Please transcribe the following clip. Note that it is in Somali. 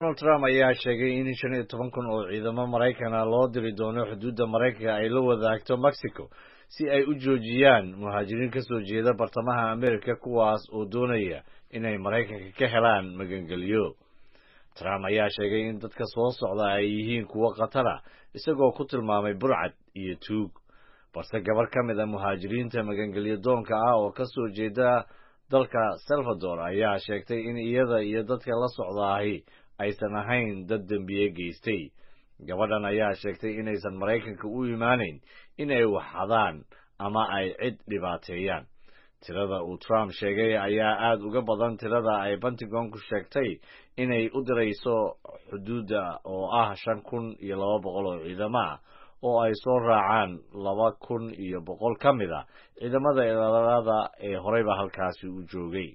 donald trump ayaa sheegay in shan iyo toban kun oo ciidamo maraykana loo diri doono xuduudda maraykanka ay la wadaagto mexico si ay u joojiyaan muhaajiriin ka soo jeeda bartamaha amerika kuwaas oo doonaya inay maraykanka ka helaan magangelyo trump ayaa sheegay in dadka soo socda ay yihiin kuwo khatara isagoo ku tilmaamay burcad iyo tuug balse gabar ka mid a ah muhaajiriinta magangelyo doonka ah oo ka soo jeeda dalka salvador ayaa sheegtay in iyada iyo dadka la socdaahi aysan ahayn dad dembiye geystay gabadhan ayaa sheegtay inaysan maraykanka u imaanayn in ay waxxadaan ama ay cid dhibaateeyaan tirada uu trump sheegay ayaa aad uga badan tirada ay bentagonku sheegtay inay u dirayso xuduudda oo ah shan kun iyo laba boqol oo ciidamo ah oo ay soo raacaan laba kun iyo boqol ka mid a ah ciidamada ilaalada ee horeyba halkaasi u joogay